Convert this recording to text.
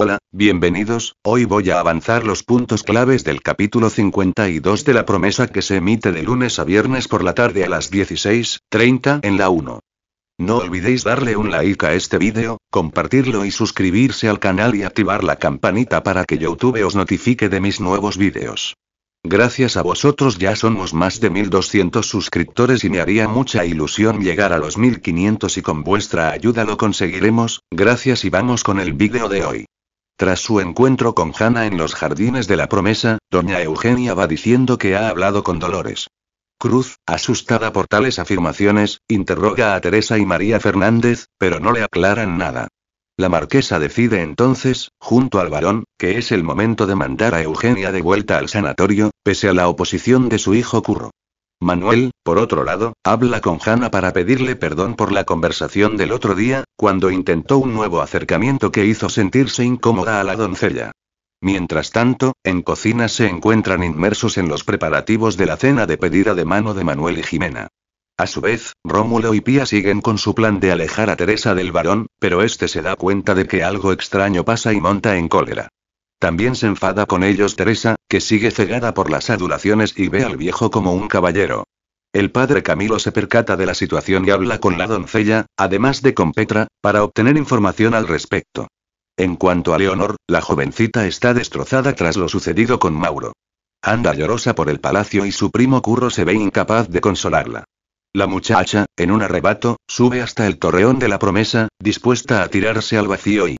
Hola, bienvenidos, hoy voy a avanzar los puntos claves del capítulo 52 de la promesa que se emite de lunes a viernes por la tarde a las 16.30 en la 1. No olvidéis darle un like a este vídeo, compartirlo y suscribirse al canal y activar la campanita para que YouTube os notifique de mis nuevos vídeos. Gracias a vosotros ya somos más de 1200 suscriptores y me haría mucha ilusión llegar a los 1500 y con vuestra ayuda lo conseguiremos, gracias y vamos con el vídeo de hoy. Tras su encuentro con Jana en los jardines de la promesa, doña Eugenia va diciendo que ha hablado con Dolores. Cruz, asustada por tales afirmaciones, interroga a Teresa y María Fernández, pero no le aclaran nada. La marquesa decide entonces, junto al varón, que es el momento de mandar a Eugenia de vuelta al sanatorio, pese a la oposición de su hijo Curro. Manuel, por otro lado, habla con Hannah para pedirle perdón por la conversación del otro día, cuando intentó un nuevo acercamiento que hizo sentirse incómoda a la doncella. Mientras tanto, en cocina se encuentran inmersos en los preparativos de la cena de pedida de mano de Manuel y Jimena. A su vez, Rómulo y Pía siguen con su plan de alejar a Teresa del varón, pero este se da cuenta de que algo extraño pasa y monta en cólera. También se enfada con ellos Teresa, que sigue cegada por las adulaciones y ve al viejo como un caballero. El padre Camilo se percata de la situación y habla con la doncella, además de con Petra, para obtener información al respecto. En cuanto a Leonor, la jovencita está destrozada tras lo sucedido con Mauro. Anda llorosa por el palacio y su primo Curro se ve incapaz de consolarla. La muchacha, en un arrebato, sube hasta el torreón de la promesa, dispuesta a tirarse al vacío y,